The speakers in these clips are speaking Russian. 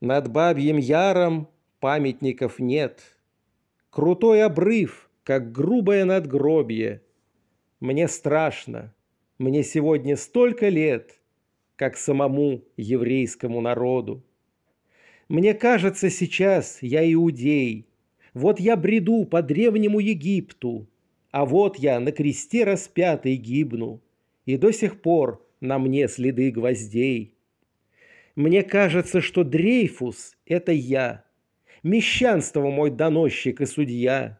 Над бабьим яром памятников нет. Крутой обрыв, как грубое надгробье. Мне страшно. Мне сегодня столько лет, как самому еврейскому народу. Мне кажется, сейчас я иудей. Вот я бреду по древнему Египту, а вот я на кресте распятый гибну, и до сих пор на мне следы гвоздей. Мне кажется, что Дрейфус – это я. Мещанство мой доносчик и судья.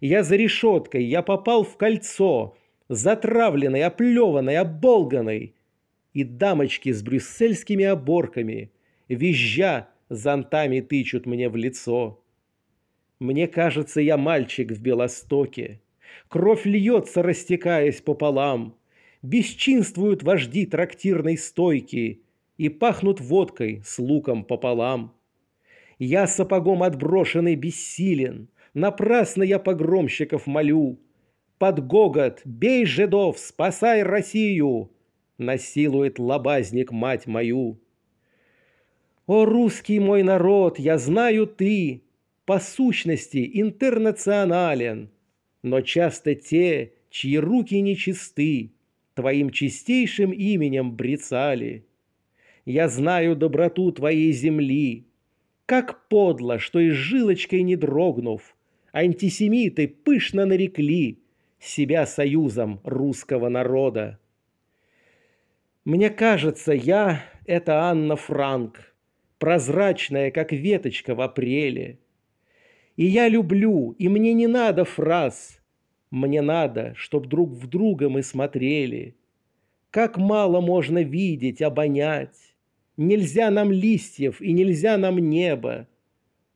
Я за решеткой, я попал в кольцо, затравленный, оплеванный, оболганный. И дамочки с брюссельскими оборками, визжа, зонтами тычут мне в лицо. Мне кажется, я мальчик в Белостоке. Кровь льется, растекаясь пополам. Бесчинствуют вожди трактирной стойки – и пахнут водкой с луком пополам. Я сапогом отброшенный бессилен, напрасно я погромщиков молю. Под гогот бей жидов, спасай Россию, насилует лобазник мать мою. О, русский мой народ, я знаю ты, по сущности интернационален, но часто те, чьи руки нечисты, твоим чистейшим именем брецали я знаю доброту твоей земли. Как подло, что и жилочкой не дрогнув, антисемиты пышно нарекли себя союзом русского народа. Мне кажется, я — это Анна Франк, прозрачная, как веточка в апреле. И я люблю, и мне не надо фраз. Мне надо, чтоб друг в друга мы смотрели. Как мало можно видеть, обонять. Нельзя нам листьев и нельзя нам неба,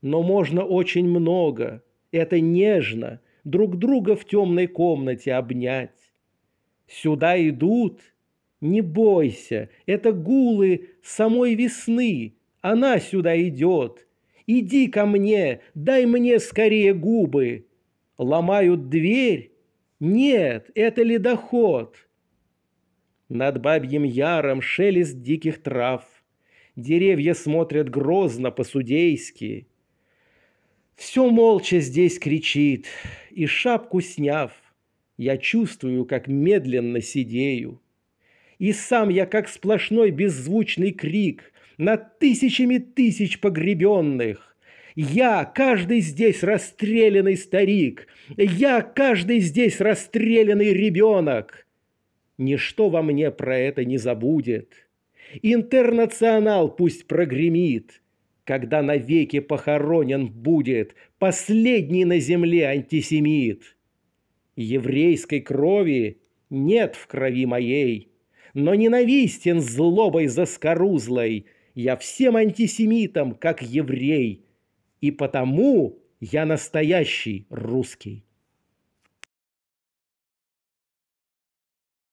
но можно очень много. Это нежно друг друга в темной комнате обнять. Сюда идут, не бойся, это гулы самой весны, она сюда идет. Иди ко мне, дай мне скорее губы. Ломают дверь? Нет, это ледоход. Над бабьим яром шелест диких трав – Деревья смотрят грозно по-судейски. Все молча здесь кричит, и шапку сняв, я чувствую, как медленно сидею. И сам я, как сплошной беззвучный крик, на тысячами тысяч погребенных. Я, каждый здесь расстрелянный старик, я, каждый здесь расстрелянный ребенок. Ничто во мне про это не забудет. Интернационал пусть прогремит, когда навеки похоронен будет последний на земле антисемит. Еврейской крови нет в крови моей, но ненавистен злобой заскорузлой я всем антисемитам, как еврей, и потому я настоящий русский.